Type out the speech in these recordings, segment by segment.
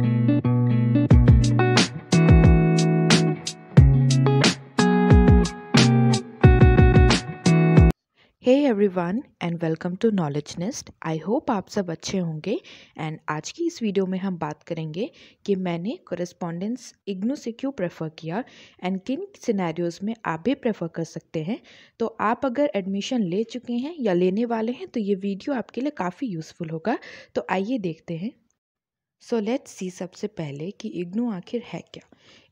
every everyone and welcome to knowledge nest I hope आप सब अच्छे होंगे एंड आज की इस वीडियो में हम बात करेंगे कि मैंने कॉरेस्पॉन्डेंस इग्नू से क्यों प्रेफर किया एंड किन सिनेरियोज़ में आप भी प्रेफर कर सकते हैं तो आप अगर एडमिशन ले चुके हैं या लेने वाले हैं तो ये वीडियो आपके लिए काफ़ी यूज़फुल होगा तो आइए देखते हैं सो लेट्स सी सबसे पहले कि इग्नू आखिर है क्या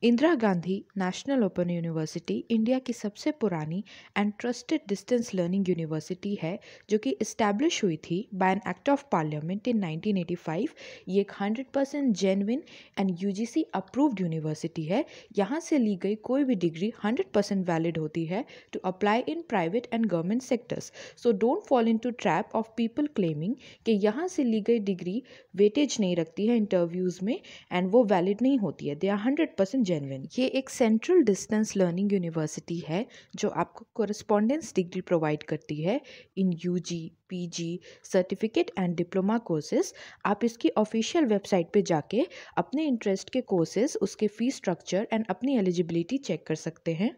Indira Gandhi national open university India की सबसे पुरानी and trusted distance learning university है जो कि इस्टेब्लिश हुई थी by an act of parliament in 1985 ये एक hundred percent genuine and UGC approved university है यहाँ से ली गई कोई भी डिग्री हंड्रेड परसेंट वैलिड होती है to apply in private and government sectors so don't fall into trap of people claiming कि यहाँ से ली गई डिग्री वेटेज नहीं रखती है है इंटरव्यूज़ में एंड वो वैलिड नहीं होती है they are hundred percent genuine ये एक सेंट्रल डिस्टेंस लर्निंग यूनिवर्सिटी है जो आपको कोरस्पॉन्डेंस डिग्री प्रोवाइड करती है in U G P G certificate and diploma courses आप इसकी ऑफिशियल वेबसाइट पर जाके अपने इंटरेस्ट के कोर्सेज उसके फ़ी स्ट्रक्चर एंड अपनी एलिजिबिलिटी चेक कर सकते हैं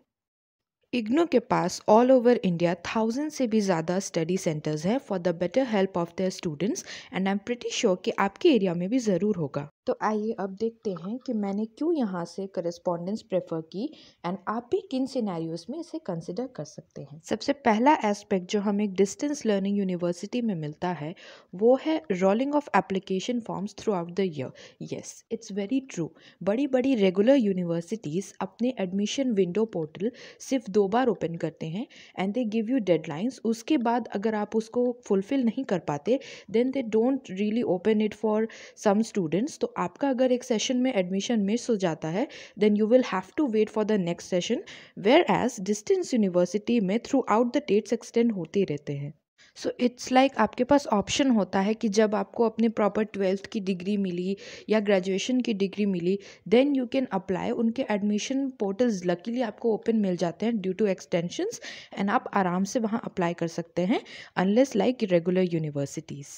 इग्नू के पास ऑल ओवर इंडिया थाउजेंड से भी ज़्यादा स्टडी सेंटर्स हैं for the better help of their students and I am pretty sure कि आपके एरिया में भी ज़रूर होगा तो आइए अब देखते हैं कि मैंने क्यों यहाँ से करस्पॉन्डेंस प्रेफर की एंड आप भी किन सिनेरियोस में इसे कंसिडर कर सकते हैं सबसे पहला एस्पेक्ट जो हमें डिस्टेंस लर्निंग यूनिवर्सिटी में मिलता है वो है rolling of application forms throughout the year yes it's very true बड़ी बड़ी रेगुलर यूनिवर्सिटीज़ अपने एडमिशन विंडो पोर्टल सिर्फ दो बार ओपन करते हैं and they give you deadlines उसके बाद अगर आप उसको फुलफ़िल नहीं कर पाते then they don't really open it for some students तो आपका अगर एक सेशन में एडमिशन मिस हो जाता है then you will have to wait for the next session whereas distance university में throughout the dates extend होते रहते हैं सो इट्स लाइक आपके पास ऑप्शन होता है कि जब आपको अपने प्रॉपर ट्वेल्थ की डिग्री मिली या ग्रेजुएशन की डिग्री मिली देन यू कैन अप्लाई उनके एडमिशन पोर्टल्स लकीली आपको ओपन मिल जाते हैं ड्यू टू एक्सटेंशंस एंड आप आराम से वहाँ अप्लाई कर सकते हैं unless like regular universities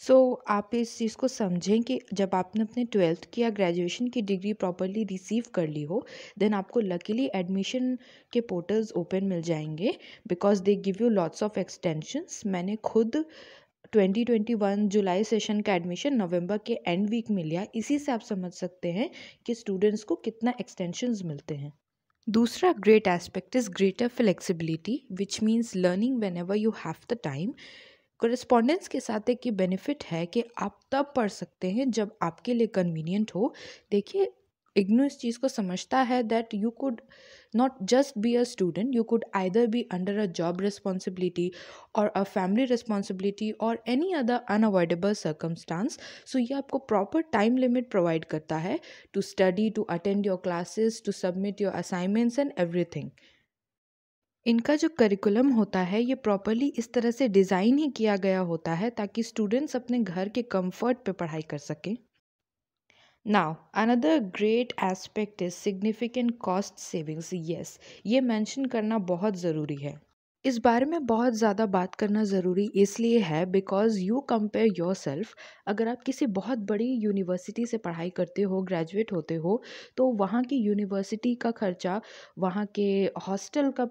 so so, आप इस चीज़ को समझें कि जब आपने अपने ट्वेल्थ की या ग्रेजुएशन की डिग्री प्रॉपरली रिसीव कर ली हो देन आपको लकीली एडमिशन के पोर्टल्स ओपन मिल जाएंगे because they give you lots of extensions मैंने खुद 2021 जुलाई सेशन का एडमिशन नवंबर के एंड वीक में लिया इसी से आप समझ सकते हैं कि स्टूडेंट्स को कितना एक्सटेंशंस मिलते हैं दूसरा great aspect is greater flexibility which means learning whenever you have the time correspondence के साथ एक ये बेनिफिट है कि आप तब पढ़ सकते हैं जब आपके लिए कन्वीनियंट हो देखिए इग्नो इस चीज़ को समझता है that you could not just be a student you could either be under a job responsibility और अ फैमिली रिस्पॉन्सिबिलिटी और any other unavoidable circumstance so ये आपको प्रॉपर टाइम लिमिट प्रोवाइड करता है to study to attend your classes to submit your assignments and everything इनका जो curriculum होता है ये प्रॉपरली इस तरह से डिज़ाइन ही किया गया होता है ताकि स्टूडेंट्स अपने घर के कंफर्ट पे पढ़ाई कर सकें now another great aspect is significant cost savings yes ये मेंशन करना बहुत ज़रूरी है इस बारे में बहुत ज़्यादा बात करना ज़रूरी इसलिए है because you compare yourself अगर आप किसी बहुत बड़ी यूनिवर्सिटी से पढ़ाई करते हो ग्रेजुएट होते हो तो वहाँ की यूनिवर्सिटी का खर्चा वहाँ के हॉस्टल का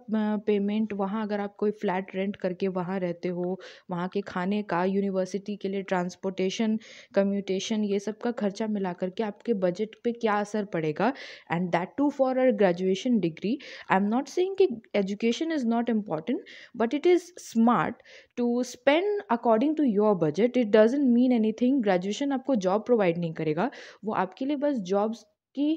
पेमेंट वहाँ अगर आप कोई फ्लैट रेंट करके वहाँ रहते हो वहाँ के खाने का यूनिवर्सिटी के लिए ट्रांसपोर्टेशन कम्यूटेशन ये सब का खर्चा मिला करके आपके बजट पर क्या असर पड़ेगा and that too for a graduation degree I am not saying कि education is not important option but it is smart to spend according to your budget it doesn't mean anything graduation आपको job provide नहीं करेगा वो आपके लिए बस jobs की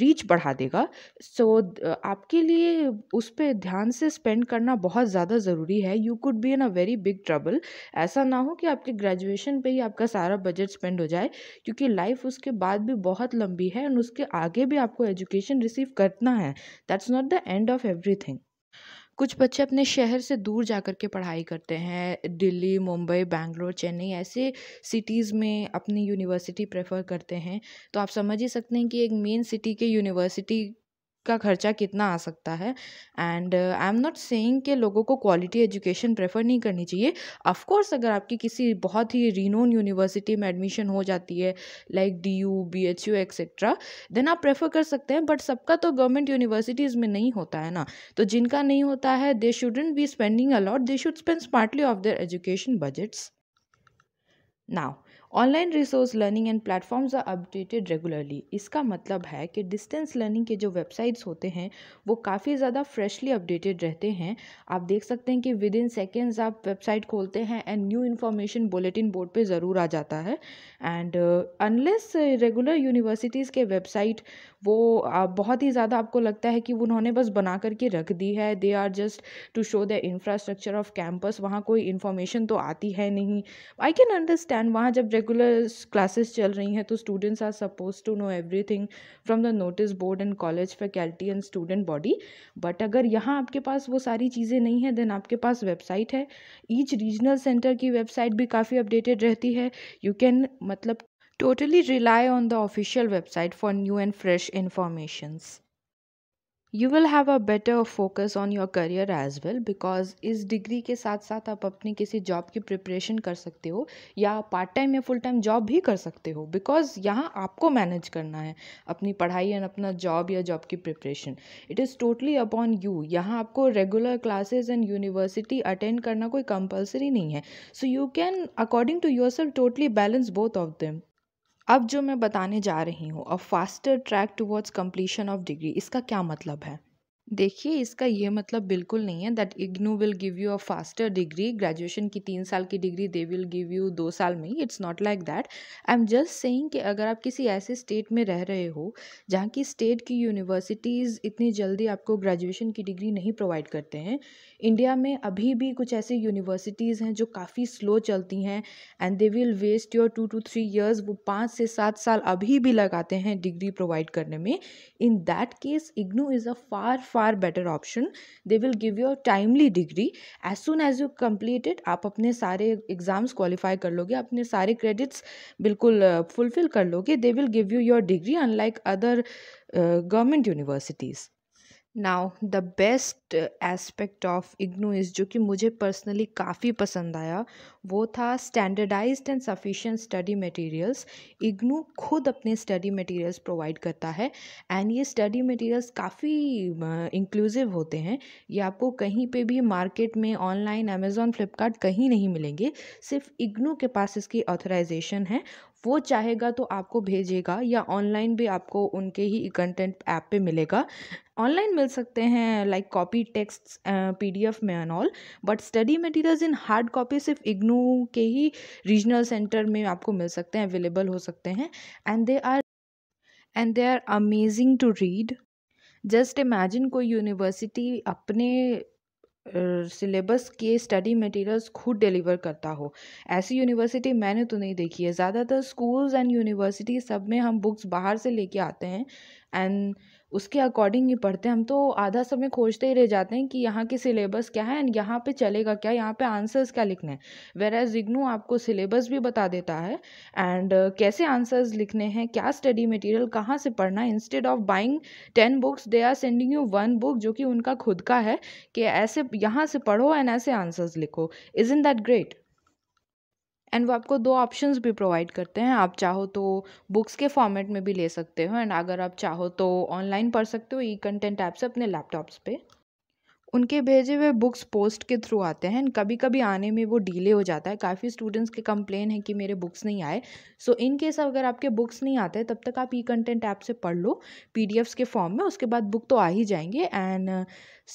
reach बढ़ा देगा सो so, आपके लिए उस पर ध्यान से स्पेंड करना बहुत ज़्यादा ज़रूरी है you could be in a very big trouble ऐसा ना हो कि आपके ग्रेजुएशन पे ही आपका सारा बजट स्पेंड हो जाए क्योंकि लाइफ उसके बाद भी बहुत लंबी है एंड उसके आगे भी आपको एजुकेशन रिसीव करना है that's not the end of everything कुछ बच्चे अपने शहर से दूर जा कर के पढ़ाई करते हैं दिल्ली मुंबई बैंगलोर चेन्नई ऐसे सिटीज़ में अपनी यूनिवर्सिटी प्रेफर करते हैं तो आप समझ ही सकते हैं कि एक मेन सिटी के यूनिवर्सिटी का खर्चा कितना आ सकता है and I am not saying के लोगों को क्वालिटी एजुकेशन प्रेफर नहीं करनी चाहिए ऑफ कोर्स अगर आपकी किसी बहुत ही रिनोन यूनिवर्सिटी में एडमिशन हो जाती है like D U B H U etcetera then आप प्रेफर कर सकते हैं बट सबका तो गवर्नमेंट यूनिवर्सिटीज़ में नहीं होता है ना तो जिनका नहीं होता है they shouldn't be spending a lot they should spend smartly of their education budgets now online resource learning and platforms are updated regularly इसका मतलब है कि डिस्टेंस लर्निंग के जो वेबसाइट्स होते हैं वो काफ़ी ज़्यादा फ्रेशली अपडेटेड रहते हैं आप देख सकते हैं कि विद इन सेकेंड्स आप वेबसाइट खोलते हैं and new information bulletin board पर ज़रूर आ जाता है एंड अनलेस रेगुलर यूनिवर्सिटीज़ के वेबसाइट वो uh, बहुत ही ज़्यादा आपको लगता है कि उन्होंने बस बना करके रख दी है they are just to show the infrastructure of campus वहाँ कोई इन्फॉर्मेशन तो आती है नहीं आई कैन अंडरस्टैंड वहाँ जब रेगुलर क्लासेस चल रही हैं तो students are suppose to know everything from the notice board and college faculty and student body but अगर यहाँ आपके पास वो सारी चीज़ें नहीं है देन आपके पास वेबसाइट है ईच रीजनल सेंटर की वेबसाइट भी काफ़ी अपडेटेड रहती है यू कैन मतलब totally rely on the official website for new and fresh informations you will have a better focus on your career as well because इस degree के साथ साथ आप अपनी किसी जॉब की प्रिपरेशन कर सकते हो या पार्ट टाइम या फुल टाइम जॉब भी कर सकते हो बिकॉज यहाँ आपको मैनेज करना है अपनी पढ़ाई एंड अपना जॉब या जॉब की preparation it is totally upon you यहाँ आपको regular classes and university attend करना कोई कंपल्सरी नहीं है so you can according to yourself totally balance both of them अब जो मैं बताने जा रही हूँ a faster track towards completion of degree इसका क्या मतलब है देखिए इसका ये मतलब बिल्कुल नहीं है that IGNOU will give you a faster degree graduation की तीन साल की degree they will give you दो साल में it's not like that I am just saying कि अगर आप किसी ऐसे स्टेट में रह रहे हो जहाँ की स्टेट की यूनिवर्सिटीज़ इतनी जल्दी आपको ग्रेजुएशन की डिग्री नहीं प्रोवाइड करते हैं इंडिया में अभी भी कुछ ऐसी यूनिवर्सिटीज़ हैं जो काफ़ी स्लो चलती हैं and they will waste your two two three years वो पाँच से सात साल अभी भी लगाते हैं डिग्री प्रोवाइड करने में in that case IGNOU is a far far far better option they will give you a timely degree as soon as you completed आप अपने सारे एग्ज़ाम्स क्वालिफाई कर लोगे अपने सारे क्रेडिट्स बिल्कुल फुलफ़िल कर लोगे they will give you your degree unlike other government universities now the best aspect of IGNOU is जो कि मुझे पर्सनली काफ़ी पसंद आया वो था standardise and sufficient study materials IGNOU खुद अपने स्टडी मटीरियल्स प्रोवाइड करता है एंड ये स्टडी मटीरियल्स काफ़ी इंक्लूसिव होते हैं ये आपको कहीं पे भी मार्केट में ऑनलाइन अमेज़ॉन फ्लिपकार्ट कहीं नहीं मिलेंगे सिर्फ इग्नू के पास इसकी ऑथराइजेशन है वो चाहेगा तो आपको भेजेगा या ऑनलाइन भी आपको उनके ही कंटेंट ऐप पे मिलेगा ऑनलाइन मिल सकते हैं like copy text P D F में and all but study materials in hard copy सिर्फ इग्नू के ही रीजनल सेंटर में आपको मिल सकते हैं अवेलेबल हो सकते हैं and they are and they are amazing to read just imagine कोई यूनिवर्सिटी अपने सिलेबस के स्टडी मटेरियल्स खुद डिलीवर करता हो ऐसी यूनिवर्सिटी मैंने तो नहीं देखी है ज़्यादातर स्कूल्स एंड यूनिवर्सिटी सब में हम बुक्स बाहर से लेके आते हैं एंड उसके अकॉर्डिंग ही पढ़ते हैं हम तो आधा समय खोजते ही रह जाते हैं कि यहाँ के सिलेबस क्या है एंड यहाँ पे चलेगा क्या यहाँ पे आंसर्स क्या लिखने हैं वेर एज इग्नू आपको सिलेबस भी बता देता है एंड कैसे आंसर्स लिखने हैं क्या स्टडी मटेरियल कहाँ से पढ़ना है instead of buying ten books they are sending you one book जो कि उनका खुद का है कि ऐसे यहाँ से पढ़ो एंड ऐसे आंसर्स लिखो is in that great and वो आपको दो ऑप्शंस भी प्रोवाइड करते हैं आप चाहो तो बुक्स के फॉर्मेट में भी ले सकते हो एंड अगर आप चाहो तो ऑनलाइन पढ़ सकते हो ई कंटेंट ऐप से अपने लैपटॉप्स पे उनके भेजे हुए बुक्स पोस्ट के थ्रू आते हैं कभी कभी आने में वो डिले हो जाता है काफ़ी स्टूडेंट्स के कंप्लेन है कि मेरे बुक्स नहीं आए सो इन केस अगर आपके बुक्स नहीं आते तब तक आप ई कंटेंट ऐप से पढ़ लो पी के फॉर्म में उसके बाद बुक तो आ ही जाएंगे एंड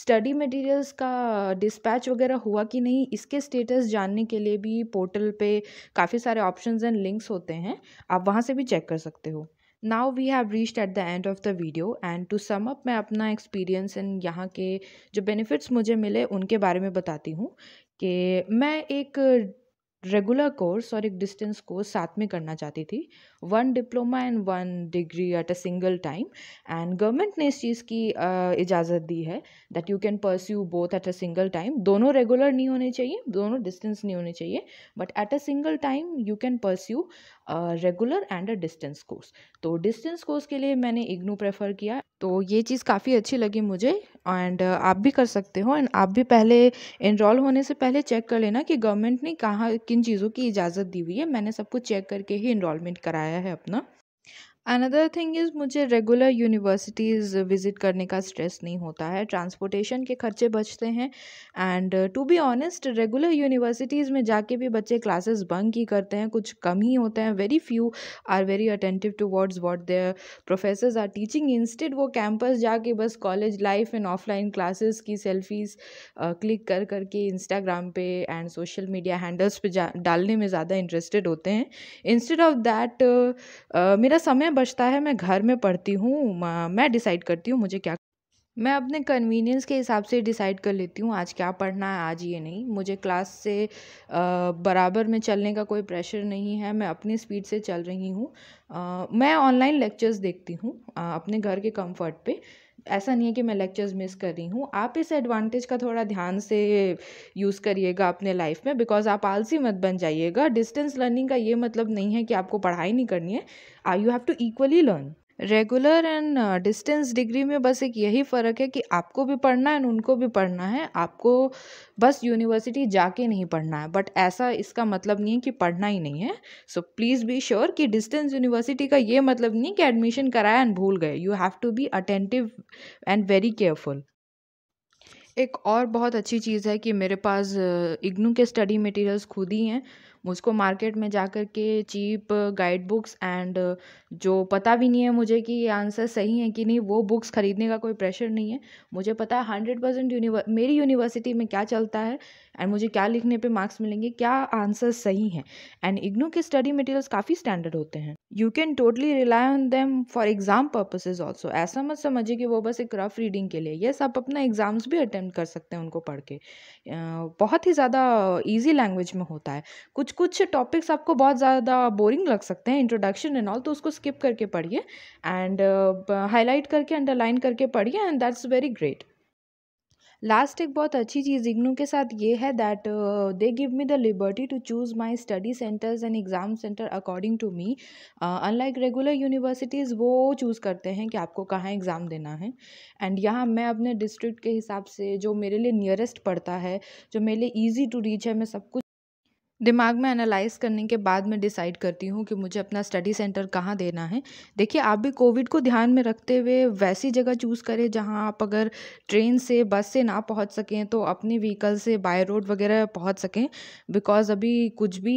स्टडी मटेरियल्स का डिस्पैच वगैरह हुआ कि नहीं इसके स्टेटस जानने के लिए भी पोर्टल पे काफ़ी सारे ऑप्शंस एंड लिंक्स होते हैं आप वहाँ से भी चेक कर सकते हो now we have reached at the end of the video and to sum up मैं अपना एक्सपीरियंस इन यहाँ के जो बेनिफिट्स मुझे मिले उनके बारे में बताती हूँ कि मैं एक रेगुलर कोर्स और एक डिस्टेंस कोर्स साथ में करना चाहती थी one diploma and one degree at a single time and government ने इस चीज़ की इजाज़त दी है that you can pursue both at a single time दोनों रेगुलर नहीं होने चाहिए दोनों डिस्टेंस नहीं होने चाहिए but at a single time you can pursue regular and a distance course तो डिस्टेंस कोर्स के लिए मैंने इग्नू प्रेफर किया तो ये चीज़ काफ़ी अच्छी लगी मुझे एंड आप भी कर सकते हो एंड आप भी पहले इनरोल होने से पहले चेक कर लेना कि गवर्नमेंट ने कहाँ किन चीज़ों की इजाज़त दी हुई है मैंने सब कुछ चेक करके ही इनरोलमेंट कराया है अपना अनदर थिंग इज़ मुझे रेगुलर यूनिवर्सिटीज़ विज़िट करने का स्ट्रेस नहीं होता है ट्रांसपोर्टेशन के खर्चे बचते हैं and to be honest regular universities में जाके भी बच्चे क्लासेस बंक ही करते हैं कुछ कम ही होते हैं very few are very attentive to words what their professors are teaching instead वो कैंपस जाके बस college life and offline classes की सेल्फीज़ क्लिक uh, कर करके इंस्टाग्राम पे एंड सोशल मीडिया हैंडल्स पे डालने में ज़्यादा इंटरेस्टेड होते हैं इंस्टेड ऑफ दैट मेरा समय बचता है मैं घर में पढ़ती हूँ मैं डिसाइड करती हूँ मुझे क्या मैं अपने कन्वीनियंस के हिसाब से डिसाइड कर लेती हूँ आज क्या पढ़ना है आज ये नहीं मुझे क्लास से बराबर में चलने का कोई प्रेशर नहीं है मैं अपनी स्पीड से चल रही हूँ मैं ऑनलाइन लेक्चर्स देखती हूँ अपने घर के कंफर्ट पे ऐसा नहीं है कि मैं लेक्चर्स मिस कर रही हूँ आप इस एडवांटेज का थोड़ा ध्यान से यूज़ करिएगा अपने लाइफ में बिकॉज आप आलसी मत बन जाइएगा डिस्टेंस लर्निंग का ये मतलब नहीं है कि आपको पढ़ाई नहीं करनी है I you have to equally learn regular and distance degree में बस एक यही फ़र्क है कि आपको भी पढ़ना है एंड उनको भी पढ़ना है आपको बस यूनिवर्सिटी जाके नहीं पढ़ना है बट ऐसा इसका मतलब नहीं है कि पढ़ना ही नहीं है सो प्लीज़ बी श्योर कि डिस्टेंस यूनिवर्सिटी का ये मतलब नहीं कि एडमिशन कराया एंड भूल गए you have to be attentive and very careful एक और बहुत अच्छी चीज़ है कि मेरे पास इग्नू के स्टडी मटेरियल्स खुद ही हैं मुझको मार्केट में जा कर के चीप गाइड बुक्स एंड जो पता भी नहीं है मुझे कि ये आंसर सही है कि नहीं वो बुक्स ख़रीदने का कोई प्रेशर नहीं है मुझे पता है हंड्रेड परसेंट मेरी यूनिवर्सिटी में क्या चलता है एंड मुझे क्या लिखने पे मार्क्स मिलेंगे क्या आंसर सही हैं एंड इग्नू के स्टडी मटेरियल्स काफ़ी स्टैंडर्ड होते हैं you can totally rely on them for exam purposes also ऐसा मत समझिए कि वो बस एक रफ रीडिंग के लिए येस आप अपना एग्ज़ाम्स भी अटैम्प्ट कर सकते हैं उनको पढ़ के बहुत ही ज़्यादा ईजी लैंग्वेज में होता है कुछ कुछ टॉपिक्स आपको बहुत ज़्यादा बोरिंग लग सकते हैं इंट्रोडक्शन एंड ऑल तो उसको स्किप करके पढ़िए एंड हाईलाइट uh, करके अंडरलाइन करके पढ़िए and that's very great last एक बहुत अच्छी चीज़ इग्नू के साथ ये है that they give me the liberty to choose my study centres and exam centre according to me unlike regular universities वो चूज़ करते हैं कि आपको कहाँ एग्ज़ाम देना है एंड यहाँ मैं अपने डिस्ट्रिक्ट के हिसाब से जो मेरे लिए नियरेस्ट पड़ता है जो मेरे लिए ईजी टू रीच है मैं सब कुछ दिमाग में एनालाइज करने के बाद मैं डिसाइड करती हूँ कि मुझे अपना स्टडी सेंटर कहाँ देना है देखिए आप भी कोविड को ध्यान में रखते हुए वैसी जगह चूज़ करें जहाँ आप अगर ट्रेन से बस से ना पहुँच सकें तो अपनी व्हीकल से बाय रोड वगैरह पहुँच सकें बिकॉज़ अभी कुछ भी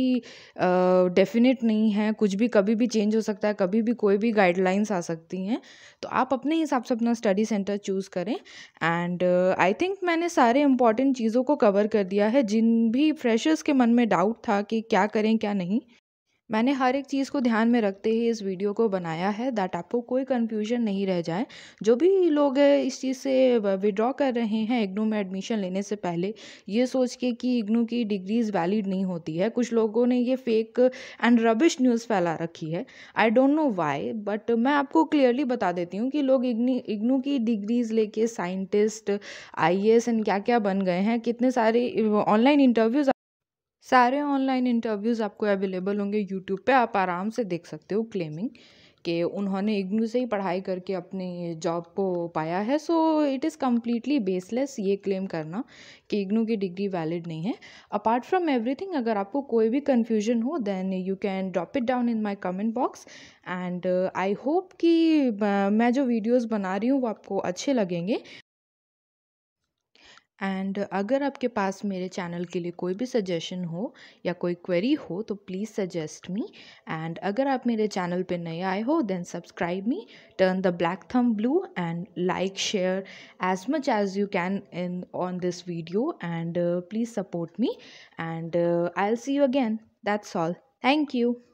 डेफिनेट नहीं है कुछ भी कभी भी चेंज हो सकता है कभी भी कोई भी गाइडलाइंस आ सकती हैं तो आप अपने हिसाब से अपना स्टडी सेंटर चूज़ करें एंड आई थिंक मैंने सारे इंपॉर्टेंट चीज़ों को कवर कर दिया है जिन भी फ्रेशर्स के मन में डाउट डाउट था कि क्या करें क्या नहीं मैंने हर एक चीज़ को ध्यान में रखते ही इस वीडियो को बनाया है दैट आपको कोई कन्फ्यूजन नहीं रह जाए जो भी लोग इस चीज़ से विड्रॉ कर रहे हैं इग्नू में एडमिशन लेने से पहले ये सोच के कि इग्नू की डिग्रीज़ वैलिड नहीं होती है कुछ लोगों ने ये फेक एंड रबिश न्यूज़ फैला रखी है I don't know why but मैं आपको क्लियरली बता देती हूँ कि लोग इग्नू की डिग्रीज़ लेके साइंटिस्ट आई एंड क्या क्या बन गए हैं कितने सारे ऑनलाइन इंटरव्यूज़ सारे ऑनलाइन इंटरव्यूज़ आपको अवेलेबल होंगे यूट्यूब पे आप आराम से देख सकते हो क्लेमिंग कि उन्होंने इग्नू से ही पढ़ाई करके अपने जॉब को पाया है so it is completely baseless ये क्लेम करना कि इग्नू की डिग्री वैलिड नहीं है अपार्ट फ्रॉम एवरीथिंग अगर आपको कोई भी कन्फ्यूजन हो then you can drop it down in my comment box and I hope कि मैं जो वीडियोज़ बना रही हूँ वो आपको अच्छे लगेंगे एंड अगर आपके पास मेरे चैनल के लिए कोई भी सजेशन हो या कोई क्वेरी हो तो प्लीज़ सजेस्ट मी एंड अगर आप मेरे चैनल पे नए आए हो then subscribe me turn the black thumb blue and like share as much as you can in on this video and please support me and I'll see you again that's all thank you